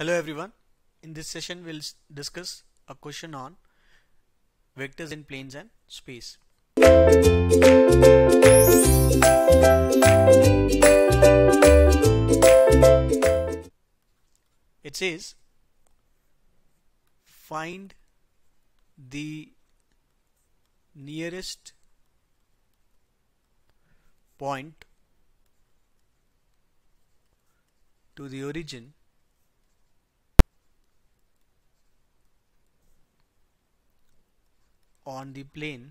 Hello everyone. In this session we'll discuss a question on vectors in planes and space. It says find the nearest point to the origin on the plane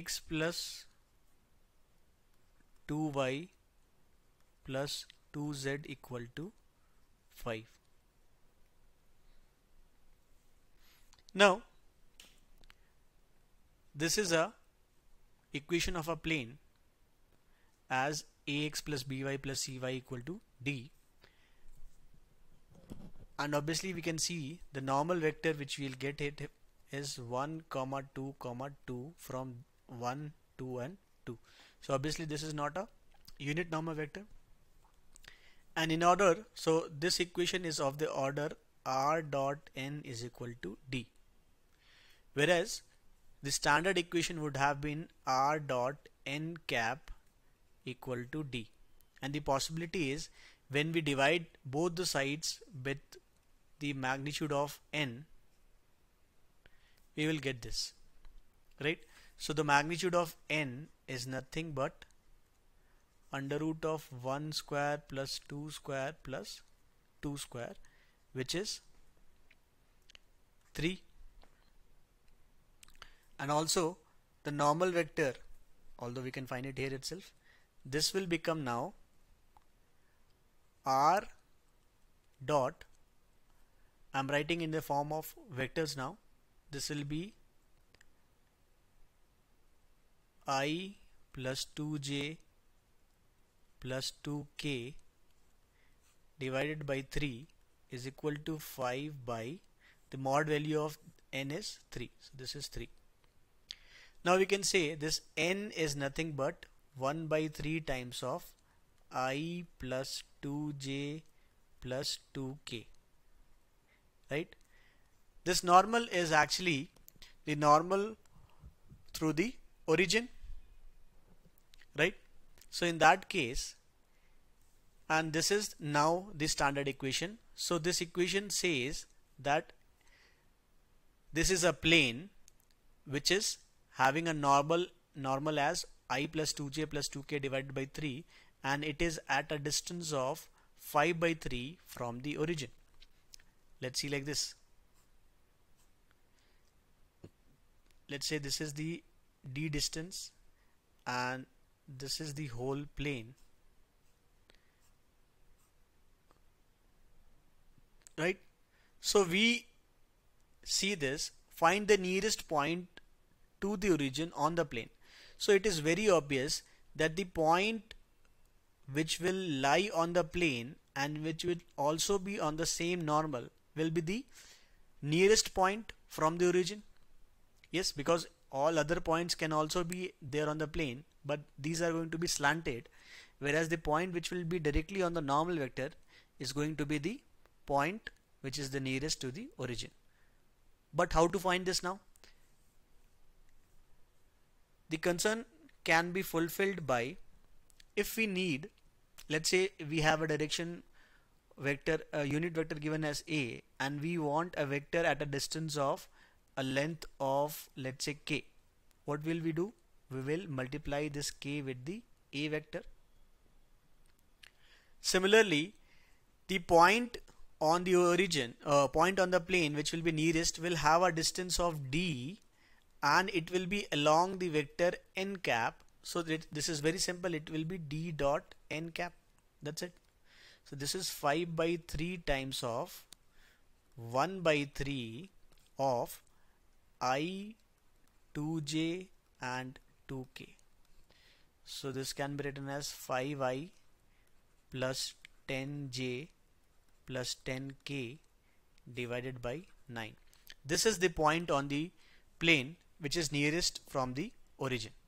x plus 2y plus 2z equal to 5. Now this is a equation of a plane as ax plus by plus cy equal to d and obviously we can see the normal vector which we'll get it is 1 comma 2 comma 2 from 1 2 and 2 so obviously this is not a unit normal vector and in order so this equation is of the order r dot n is equal to d whereas the standard equation would have been r dot n cap equal to d and the possibility is when we divide both the sides with the magnitude of n, we will get this, right? So the magnitude of n is nothing but under root of 1 square plus 2 square plus 2 square, which is 3. And also the normal vector, although we can find it here itself, this will become now r dot I'm writing in the form of vectors now this will be i plus 2j plus 2k divided by 3 is equal to 5 by the mod value of n is 3 so this is 3 now we can say this n is nothing but 1 by 3 times of i plus 2j plus 2k right this normal is actually the normal through the origin right so in that case and this is now the standard equation so this equation says that this is a plane which is having a normal normal as i plus 2j plus 2k divided by 3 and it is at a distance of 5 by 3 from the origin let's see like this let's say this is the d distance and this is the whole plane right so we see this find the nearest point to the origin on the plane so it is very obvious that the point which will lie on the plane and which will also be on the same normal will be the nearest point from the origin yes because all other points can also be there on the plane but these are going to be slanted whereas the point which will be directly on the normal vector is going to be the point which is the nearest to the origin but how to find this now the concern can be fulfilled by if we need let's say we have a direction vector a unit vector given as a and we want a vector at a distance of a length of let's say k what will we do we will multiply this k with the a vector similarly the point on the origin uh, point on the plane which will be nearest will have a distance of d and it will be along the vector n cap so that this is very simple it will be d dot n cap that's it so this is 5 by 3 times of 1 by 3 of i, 2j and 2k. So this can be written as 5i plus 10j plus 10k divided by 9. This is the point on the plane which is nearest from the origin.